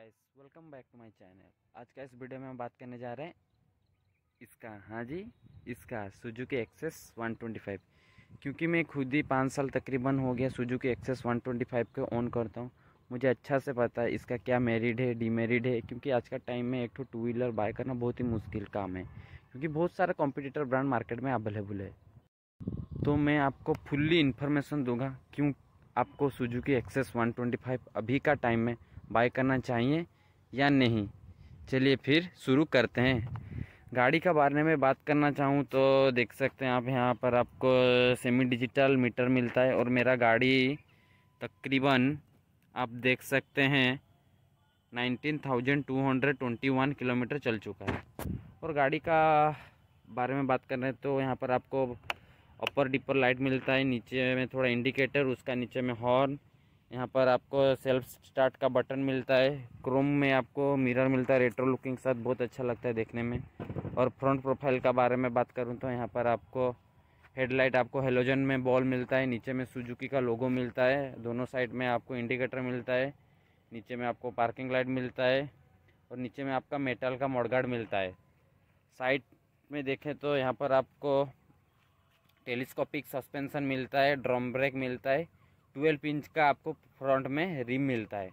guys welcome back to my channel आज का इस वीडियो में हम बात करने जा रहे हैं इसका हाँ जी इसका सुजुकी एक्सेस 125 क्योंकि मैं खुद ही पाँच साल तकरीबन हो गया सुजुकी एक्सेस 125 को ऑन करता हूँ मुझे अच्छा से पता है इसका क्या मेरिड है डीमेरिड है क्योंकि आज का टाइम में एक टू व्हीलर बाय करना बहुत ही मुश्किल काम है क्योंकि बहुत सारा कॉम्पिटिटर ब्रांड मार्केट में अवेलेबल है तो मैं आपको फुल्ली इन्फॉर्मेशन दूंगा क्यों आपको सुजुकी एक्सेस 125 अभी का टाइम में बाय करना चाहिए या नहीं चलिए फिर शुरू करते हैं गाड़ी का बारे में बात करना चाहूँ तो देख सकते हैं आप यहाँ पर आपको सेमी डिजिटल मीटर मिलता है और मेरा गाड़ी तकरीबन आप देख सकते हैं thousand two hundred twenty one kilometre चल चुका है और गाड़ी का बारे में बात कर रहे हैं तो यहाँ पर आपको अपर डिपर लाइट मिलता है नीचे में थोड़ा इंडिकेटर उसका नीचे में हॉर्न यहाँ पर आपको सेल्फ स्टार्ट का बटन मिलता है क्रोम में आपको मिरर मिलता है रेट्रो लुकिंग के साथ बहुत अच्छा लगता है देखने में और फ्रंट प्रोफाइल का बारे में बात करूँ तो यहाँ पर आपको हेडलाइट आपको हेलोजन में बॉल मिलता है नीचे में सुजुकी का लोगो मिलता है दोनों साइड में आपको इंडिकेटर मिलता है नीचे में आपको पार्किंग लाइट मिलता है और नीचे में आपका मेटल का मोडगार्ड मिलता है साइड में देखें तो यहाँ पर आपको टेलीस्कोपिक सस्पेंसन मिलता है ड्रम ब्रेक मिलता है ट्वेल्व इंच का आपको फ्रंट में रिम मिलता है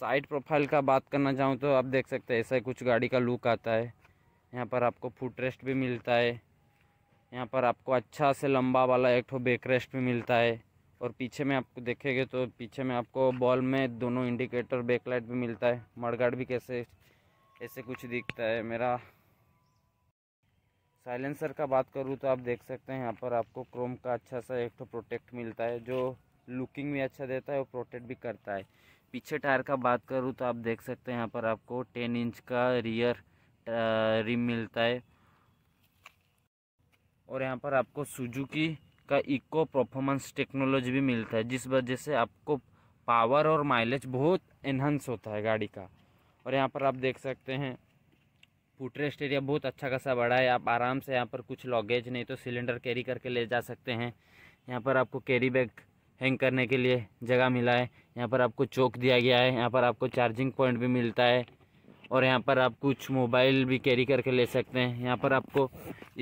साइड प्रोफाइल का बात करना चाहूँ तो आप देख सकते हैं ऐसा कुछ गाड़ी का लुक आता है यहाँ पर आपको फुट रेस्ट भी मिलता है यहाँ पर आपको अच्छा से लंबा वाला एक ठो बेक रेस्ट भी मिलता है और पीछे में आपको देखेंगे तो पीछे में आपको बॉल में दोनों इंडिकेटर बैकलाइट भी मिलता है मड़गाड़ भी कैसे ऐसे कुछ दिखता है मेरा साइलेंसर का बात करूँ तो आप देख सकते हैं यहाँ पर आपको क्रोम का अच्छा सा एक तो प्रोटेक्ट मिलता है जो लुकिंग भी अच्छा देता है और प्रोटेक्ट भी करता है पीछे टायर का बात करूँ तो आप देख सकते हैं यहाँ पर आपको टेन इंच का रियर रिम मिलता है और यहाँ पर आपको सुजुकी का इको परफॉर्मेंस टेक्नोलॉजी भी मिलता है जिस वजह से आपको पावर और माइलेज बहुत इन्हंस होता है गाड़ी का और यहाँ पर आप देख सकते हैं फुटरेस्ट एरिया बहुत अच्छा खासा बड़ा है आप आराम से यहाँ पर कुछ लॉगेज नहीं तो सिलेंडर कैरी करके ले जा सकते हैं यहाँ पर आपको कैरी बैग हैंग करने के लिए जगह मिला है यहाँ पर आपको चौक दिया गया है यहाँ पर आपको चार्जिंग पॉइंट भी मिलता है और यहाँ पर आप कुछ मोबाइल भी कैरी करके ले सकते हैं यहाँ पर आपको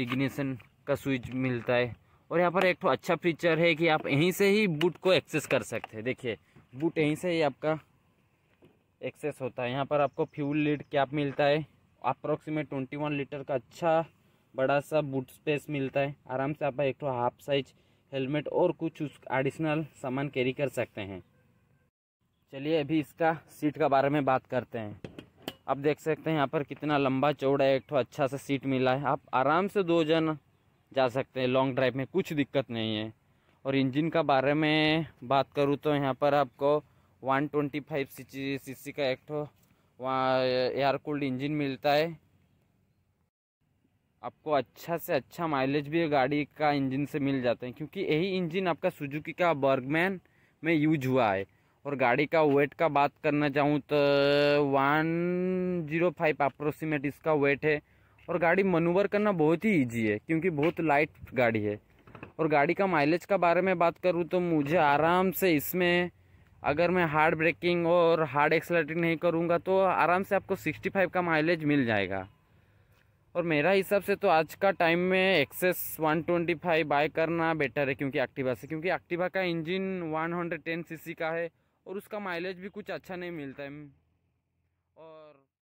इग्निशन का स्विच मिलता है और यहाँ पर एक तो अच्छा फीचर है कि आप यहीं से ही बूट को एक्सेस कर सकते हैं देखिए बूट यहीं से ही आपका एक्सेस होता है यहाँ पर आपको फ्यूल लीड कैप मिलता है अप्रोक्सीमेट ट्वेंटी वन लीटर का अच्छा बड़ा सा बूट स्पेस मिलता है आराम से आप एक तो हाफ साइज हेलमेट और कुछ उस एडिशनल सामान कैरी कर सकते हैं चलिए अभी इसका सीट का बारे में बात करते हैं आप देख सकते हैं यहाँ पर कितना लंबा चौड़ा एक तो अच्छा सा सीट मिला है आप आराम से दो जन जा सकते हैं लॉन्ग ड्राइव में कुछ दिक्कत नहीं है और इंजन का बारे में बात करूँ तो यहाँ पर आपको 125 सीसी का एक तो वहाँ एयर कूल्ड इंजन मिलता है आपको अच्छा से अच्छा माइलेज भी गाड़ी का इंजन से मिल जाता है क्योंकि यही इंजन आपका सुजुकी का बर्गमैन में यूज हुआ है और गाड़ी का वेट का बात करना चाहूँ तो वन जीरो फाइव अप्रोक्सीमेट इसका वेट है और गाड़ी मनूवर करना बहुत ही ईजी है क्योंकि बहुत लाइट गाड़ी है और गाड़ी का माइलेज का बारे में बात करूँ तो मुझे आराम से इसमें अगर मैं हार्ड ब्रेकिंग और हार्ड एक्सलेटिंग नहीं करूँगा तो आराम से आपको 65 का माइलेज मिल जाएगा और मेरा हिसाब से तो आज का टाइम में एक्सेस 125 बाय करना बेटर है क्योंकि एक्टिवा से क्योंकि एक्टिवा का इंजन 110 सीसी का है और उसका माइलेज भी कुछ अच्छा नहीं मिलता है